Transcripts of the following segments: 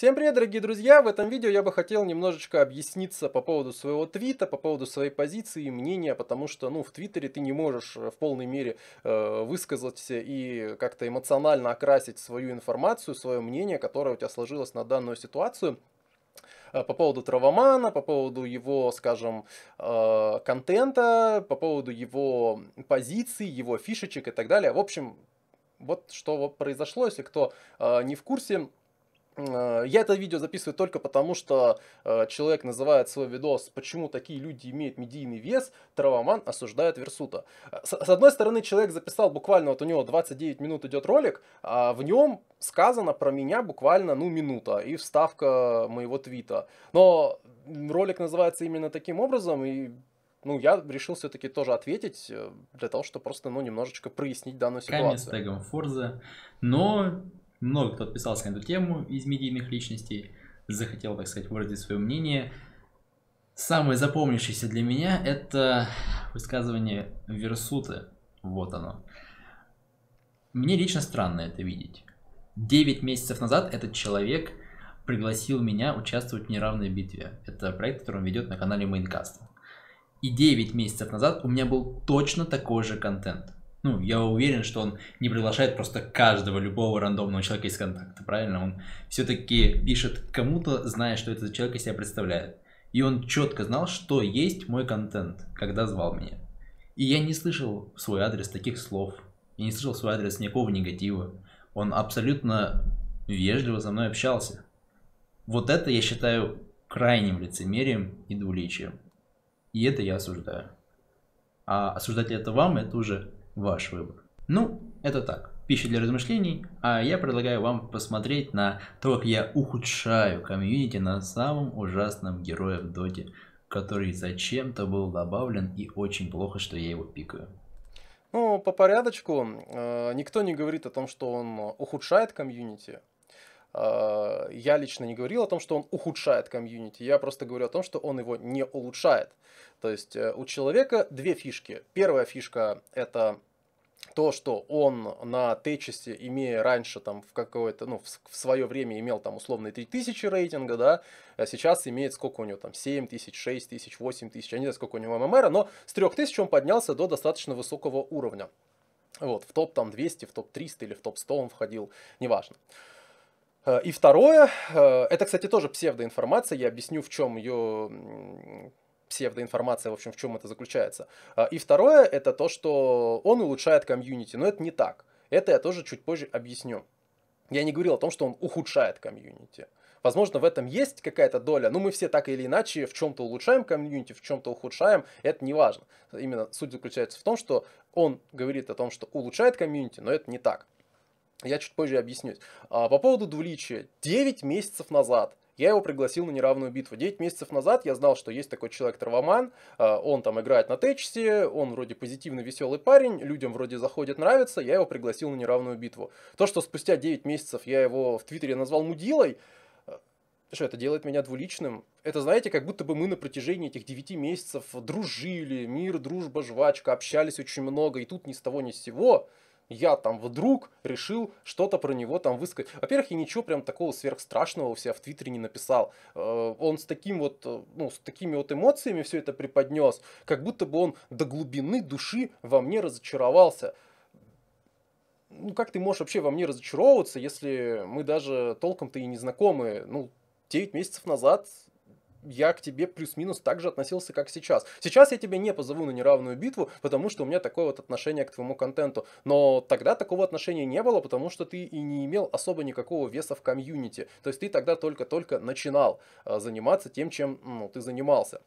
Всем привет, дорогие друзья! В этом видео я бы хотел немножечко объясниться по поводу своего твита, по поводу своей позиции и мнения, потому что, ну, в Твиттере ты не можешь э, в полной мере э, высказаться и как-то эмоционально окрасить свою информацию, свое мнение, которое у тебя сложилось на данную ситуацию э, по поводу Травомана, по поводу его, скажем, э, контента, по поводу его позиций, его фишечек и так далее. В общем, вот что произошло, если кто не в курсе, Э, я это видео записываю только потому, что э, человек называет свой видос «Почему такие люди имеют медийный вес?» Травоман осуждает Версута. Э, с, одной стороны, человек записал буквально, вот у него 29 минут идет ролик, а в нем сказано про меня буквально, ну, минута и вставка моего твита. Но ролик называется именно таким образом, и ну, я решил все-таки тоже ответить для того, чтобы просто, ну, немножечко прояснить данную ситуацию. Камень с тегом Форза, но много кто отписался на эту тему из медийных личностей, захотел, так сказать, выразить свое мнение. Самое запомнившееся для меня это высказывание Версуты. Вот оно. Мне лично странно это видеть. 9 месяцев назад этот человек пригласил меня участвовать в неравной битве. Это проект, который он ведет на канале Майнкаст. И 9 месяцев назад у меня был точно такой же контент ну, я уверен, что он не приглашает просто каждого, любого рандомного человека из контакта, правильно? Он все-таки пишет кому-то, зная, что этот человек из себя представляет. И он четко знал, что есть мой контент, когда звал меня. И я не слышал в свой адрес таких слов. Я не слышал в свой адрес никакого негатива. Он абсолютно вежливо со мной общался. Вот это я считаю крайним лицемерием и двуличием. И это я осуждаю. А осуждать ли это вам, это уже ваш выбор. Ну, это так, пища для размышлений, а я предлагаю вам посмотреть на то, как я ухудшаю комьюнити на самом ужасном герое в Доте, который зачем-то был добавлен и очень плохо, что я его пикаю. Ну, по порядочку, э, никто не говорит о том, что он ухудшает комьюнити. Э, я лично не говорил о том, что он ухудшает комьюнити, я просто говорю о том, что он его не улучшает. То есть э, у человека две фишки. Первая фишка это то, что он на Течесе, имея раньше там в какое-то, ну, в, в свое время имел там условные 3000 рейтинга, да, а сейчас имеет сколько у него там, 7 тысяч, 6 тысяч, 8 тысяч, я не знаю, сколько у него ММР, но с 3000 он поднялся до достаточно высокого уровня. Вот, в топ там 200, в топ 300 или в топ 100 он входил, неважно. Э, и второе, э, это, кстати, тоже псевдоинформация, я объясню, в чем ее псевдоинформация, в общем, в чем это заключается. А, и второе, это то, что он улучшает комьюнити, но это не так. Это я тоже чуть позже объясню. Я не говорил о том, что он ухудшает комьюнити. Возможно, в этом есть какая-то доля, но мы все так или иначе в чем-то улучшаем комьюнити, в чем-то ухудшаем, это не важно. Именно суть заключается в том, что он говорит о том, что улучшает комьюнити, но это не так. Я чуть позже объясню. А, по поводу двуличия. 9 месяцев назад я его пригласил на неравную битву. 9 месяцев назад я знал, что есть такой человек Травоман, а, он там играет на Тэчсе. он вроде позитивный, веселый парень, людям вроде заходит, нравится, я его пригласил на неравную битву. То, что спустя 9 месяцев я его в Твиттере назвал мудилой, э, что это делает меня двуличным. Это, знаете, как будто бы мы на протяжении этих 9 месяцев дружили, мир, дружба, жвачка, общались очень много, и тут ни с того ни с сего я там вдруг решил что-то про него там высказать. Во-первых, я ничего прям такого сверхстрашного у себя в Твиттере не написал. Э, он с таким вот, э, ну, с такими вот эмоциями все это преподнес, как будто бы он до глубины души во мне разочаровался. Ну, как ты можешь вообще во мне разочаровываться, если мы даже толком-то и не знакомы? Ну, 9 месяцев назад я к тебе плюс-минус так же относился, как сейчас. Сейчас я тебя не позову на неравную битву, потому что у меня такое вот отношение к твоему контенту. Но тогда такого отношения не было, потому что ты и не имел особо никакого веса в комьюнити. То есть ты тогда только-только начинал э, заниматься тем, чем ну, ты занимался.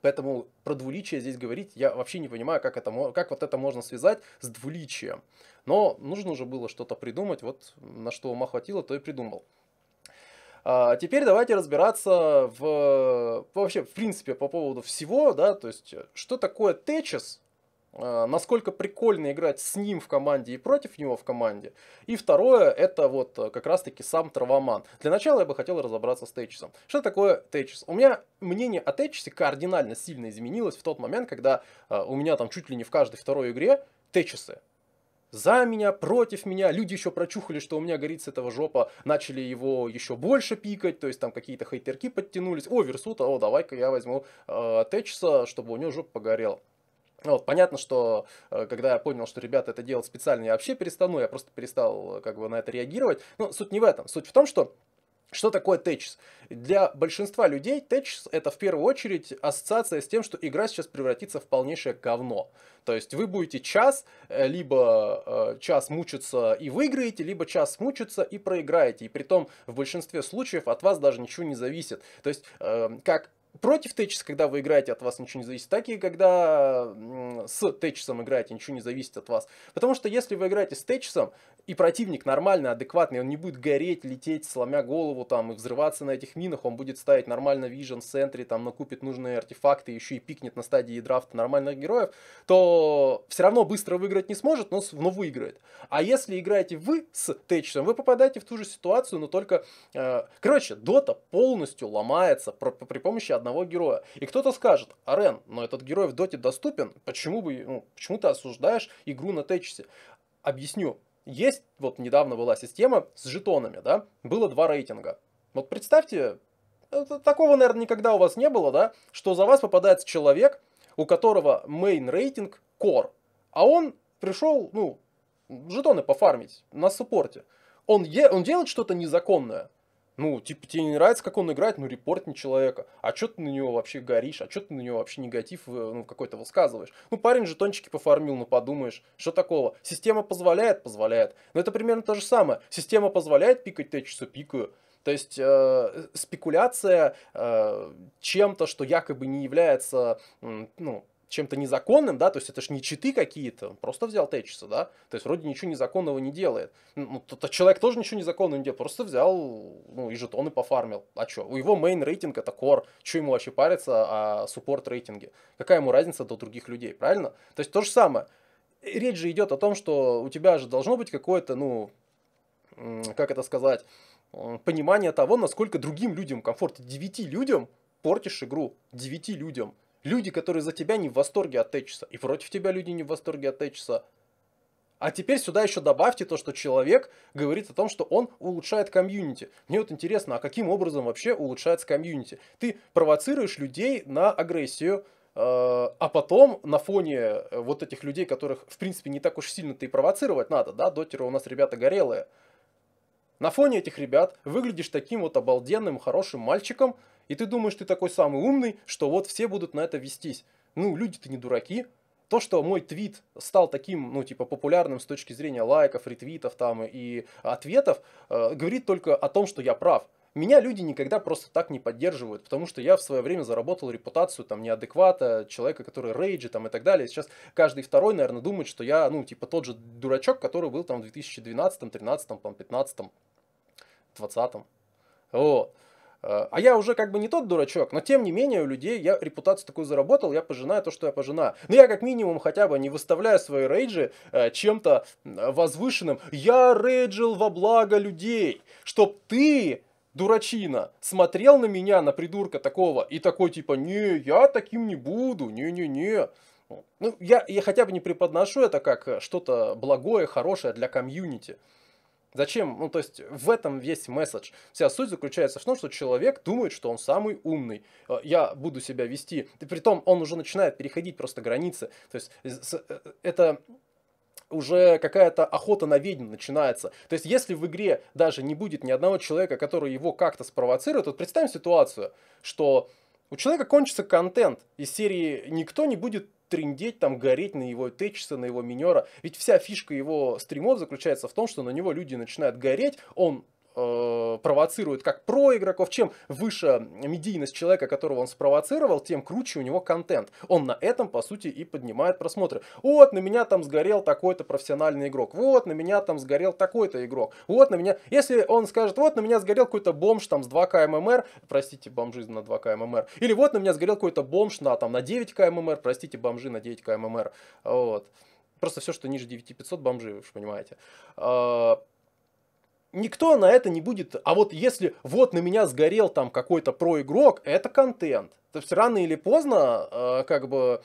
Поэтому про двуличие здесь говорить я вообще не понимаю, как, это, как вот это можно связать с двуличием. Но нужно уже было что-то придумать, вот на что ума хватило, то и придумал. А, теперь давайте разбираться в вообще в принципе по поводу всего, да, то есть э, что такое Течес, а, насколько прикольно играть с ним в команде и против него в команде. И второе, это вот э, как раз-таки сам Травоман. Для начала я бы хотел разобраться с Тейчесом. Что такое Тейчес? У меня мнение о Тейчесе кардинально сильно изменилось в тот момент, когда э, у меня там чуть ли не в каждой второй игре Тейчесы за меня, против меня. Люди еще прочухали, что у меня горит с этого жопа, начали его еще больше пикать, то есть там какие-то хейтерки подтянулись. О, Версута, о, давай-ка я возьму э, Течса, чтобы у него жопа погорела. Вот, понятно, что э, когда я понял, что ребята это делают специально, я вообще перестану, я просто перестал э, как бы на это реагировать. Но суть не в этом. Суть в том, что что такое Tetris? Для большинства людей Tetris это в первую очередь ассоциация с тем, что игра сейчас превратится в полнейшее говно. То есть вы будете час, э, либо э, час мучиться и выиграете, либо час мучиться и проиграете. И при том в большинстве случаев от вас даже ничего не зависит. То есть э, как против Течиса, когда вы играете, от вас ничего не зависит, так и когда с Течисом играете, ничего не зависит от вас. Потому что если вы играете с Течисом, и противник нормальный, адекватный, он не будет гореть, лететь, сломя голову там и взрываться на этих минах, он будет ставить нормально вижен в центре, там накупит нужные артефакты, еще и пикнет на стадии драфта нормальных героев, то все равно быстро выиграть не сможет, но, но выиграет. А если играете вы с Течисом, вы попадаете в ту же ситуацию, но только... Э, короче, Дота полностью ломается при помощи одного героя. И кто-то скажет, Арен, но этот герой в доте доступен, почему, бы, ну, почему ты осуждаешь игру на Течисе? Объясню. Есть, вот недавно была система с жетонами, да, было два рейтинга. Вот представьте, такого, наверное, никогда у вас не было, да, что за вас попадается человек, у которого main рейтинг core, а он пришел, ну, жетоны пофармить на суппорте Он, е- он делает что-то незаконное, ну, типа, тебе не нравится, как он играет, ну, репорт не человека. А что ты на него вообще горишь? А что ты на него вообще негатив э, ну, какой-то высказываешь? Ну, парень жетончики пофармил, ну, подумаешь. Что такого? Система позволяет? Позволяет. Но это примерно то же самое. Система позволяет пикать течицу, пикаю. То есть э, спекуляция э, чем-то, что якобы не является, ну, чем-то незаконным, да, то есть это же не читы какие-то, он просто взял Течиса, да, то есть вроде ничего незаконного не делает. Ну, ну, то, то человек тоже ничего незаконного не делает, просто взял, ну, и жетоны пофармил. А что, у его мейн рейтинг это кор, что ему вообще париться о суппорт рейтинге? Какая ему разница до других людей, правильно? То есть то же самое. Речь же идет о том, что у тебя же должно быть какое-то, ну, как это сказать, э, понимание того, насколько другим людям комфортно. Девяти людям портишь игру, девяти людям – Люди, которые за тебя не в восторге от Тэтчеса, и против тебя люди не в восторге от Тэтчеса. А теперь сюда еще добавьте то, что человек говорит о том, что он улучшает комьюнити. Мне вот интересно, а каким образом вообще улучшается комьюнити? Ты провоцируешь людей на агрессию, э, а потом на фоне э, вот этих людей, которых, в принципе, не так уж сильно-то и провоцировать надо, да, дотеры у нас ребята горелые. На фоне этих ребят выглядишь таким вот обалденным, хорошим мальчиком, и ты думаешь, ты такой самый умный, что вот все будут на это вестись. Ну, люди-то не дураки. То, что мой твит стал таким, ну, типа, популярным с точки зрения лайков, ретвитов там и ответов, э, говорит только о том, что я прав. Меня люди никогда просто так не поддерживают, потому что я в свое время заработал репутацию там неадеквата, человека, который рейджи там и так далее. Сейчас каждый второй, наверное, думает, что я, ну, типа тот же дурачок, который был там в 2012, 2013, там, 2015, 2020. Вот. Э, а я уже как бы не тот дурачок, но тем не менее у людей я репутацию такую заработал, я пожинаю то, что я пожинаю. Но ну, я как минимум хотя бы не выставляю свои рейджи э, чем-то э, возвышенным. Я рейджил во благо людей, чтоб ты дурачина, смотрел на меня, на придурка такого, и такой типа, не, я таким не буду, не-не-не. Ну, я, я хотя бы не преподношу это как что-то благое, хорошее для комьюнити. Зачем? Ну, то есть в этом весь месседж. Вся суть заключается в том, что человек думает, что он самый умный. Э, я буду себя вести. И притом он уже начинает переходить просто границы. То есть э, э, это уже какая-то охота на ведьм начинается. То есть, если в игре даже не будет ни одного человека, который его как-то спровоцирует, вот представим ситуацию, что у человека кончится контент из серии «Никто не будет трендеть, там, гореть на его течеса, на его минера». Ведь вся фишка его стримов заключается в том, что на него люди начинают гореть, он э, провоцирует как про игроков. Чем выше медийность человека, которого он спровоцировал, тем круче у него контент. Он на этом, по сути, и поднимает просмотры. Вот, на меня там сгорел такой-то профессиональный игрок. Вот, на меня там сгорел такой-то игрок. Вот, на меня... Если он скажет, вот, на меня сгорел какой-то бомж там с 2К ММР, простите, бомжи на 2К ММР. Или вот, на меня сгорел какой-то бомж на, там, на 9К ММР, простите, бомжи на 9К ММР. Вот. Просто все, что ниже 9500, бомжи, вы же понимаете. А, никто на это не будет. А вот если вот на меня сгорел там какой-то проигрок, это контент. То есть рано или поздно, э, как бы,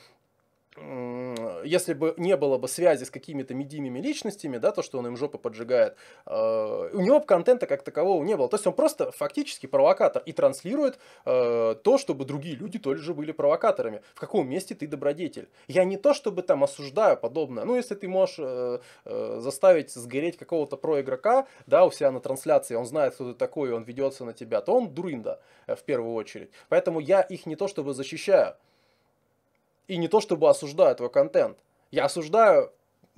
если бы не было бы связи с какими-то медийными личностями, да, то, что он им жопы поджигает, э, у него бы контента как такового не было. То есть он просто фактически провокатор и транслирует э, то, чтобы другие люди тоже были провокаторами. В каком месте ты добродетель? Я не то, чтобы там осуждаю подобное. Ну, если ты можешь э, заставить сгореть какого-то проигрока, да, у себя на трансляции, он знает, кто ты такой, он ведется на тебя, то он дурында в первую очередь. Поэтому я их не то, чтобы защищаю и не то чтобы осуждаю твой контент. Я осуждаю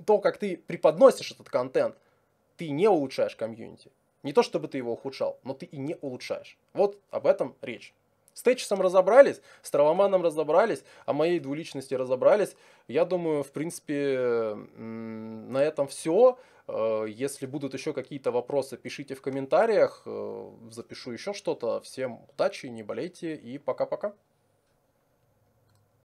то, как ты преподносишь этот контент. Ты не улучшаешь комьюнити. Не то чтобы ты его ухудшал, но ты и не улучшаешь. Вот об этом речь. С Течесом разобрались, с Травоманом разобрались, о моей двуличности разобрались. Я думаю, в принципе, на этом все. Э, если будут еще какие-то вопросы, пишите в комментариях. Э, запишу еще что-то. Всем удачи, не болейте и пока-пока.